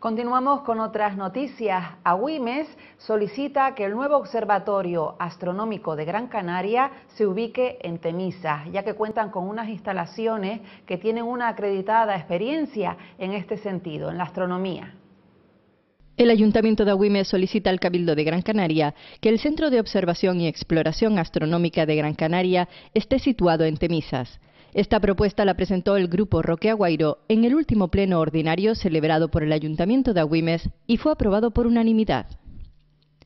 Continuamos con otras noticias. Aguimes solicita que el nuevo observatorio astronómico de Gran Canaria se ubique en Temisa, ya que cuentan con unas instalaciones que tienen una acreditada experiencia en este sentido, en la astronomía. El Ayuntamiento de Agüimes solicita al Cabildo de Gran Canaria que el Centro de Observación y Exploración Astronómica de Gran Canaria esté situado en Temisas. Esta propuesta la presentó el Grupo Roque Aguairo en el último pleno ordinario celebrado por el Ayuntamiento de Agüimes y fue aprobado por unanimidad.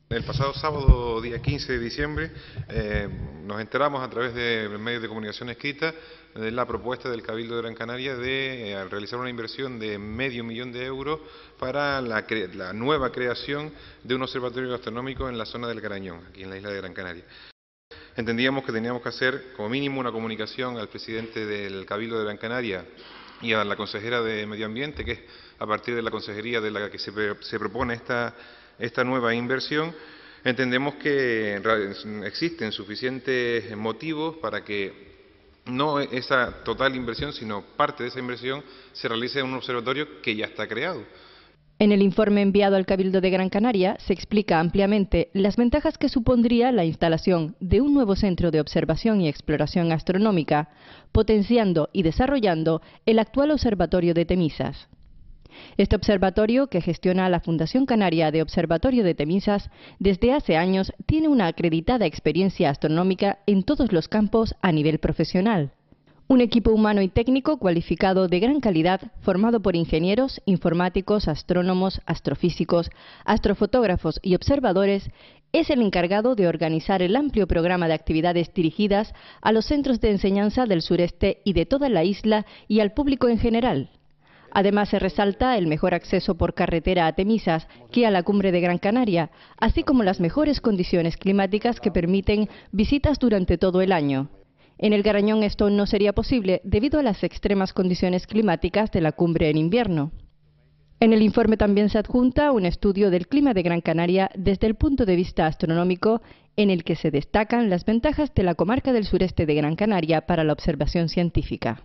El pasado sábado, día 15 de diciembre, eh, nos enteramos a través de medios de comunicación escrita de la propuesta del Cabildo de Gran Canaria de eh, realizar una inversión de medio millón de euros para la, la nueva creación de un observatorio gastronómico en la zona del Carañón, aquí en la isla de Gran Canaria entendíamos que teníamos que hacer como mínimo una comunicación al presidente del Cabildo de Gran Canaria y a la consejera de Medio Ambiente, que es a partir de la consejería de la que se, propone esta nueva inversión, entendemos que existen suficientes motivos para que no e-, esa total inversión, sino parte de esa inversión se realice en un observatorio que ya está creado. En el informe enviado al Cabildo de Gran Canaria se explica ampliamente las ventajas que supondría la instalación de un nuevo centro de observación y exploración astronómica, potenciando y desarrollando el actual observatorio de Temisas. Este observatorio, que gestiona la Fundación Canaria de Observatorio de Temisas, desde hace años tiene una acreditada experiencia astronómica en todos los campos a nivel profesional. Un equipo humano y técnico cualificado de gran calidad, formado por ingenieros, informáticos, astrónomos, astrofísicos, astrofotógrafos y observadores, es el encargado de organizar el amplio programa de actividades dirigidas a los centros de enseñanza del sureste y de toda la isla y al público en general. Además, se resalta el mejor acceso por carretera a Temisas que a la cumbre de Gran Canaria, así como las mejores condiciones climáticas que permiten visitas durante todo el año. En el Garañón esto no sería posible debido a las extremas condiciones climáticas de la cumbre en invierno. En el informe también se adjunta un estudio del clima de Gran Canaria desde el punto de vista astronómico en el que se destacan las ventajas de la comarca del sureste de Gran Canaria para la observación científica.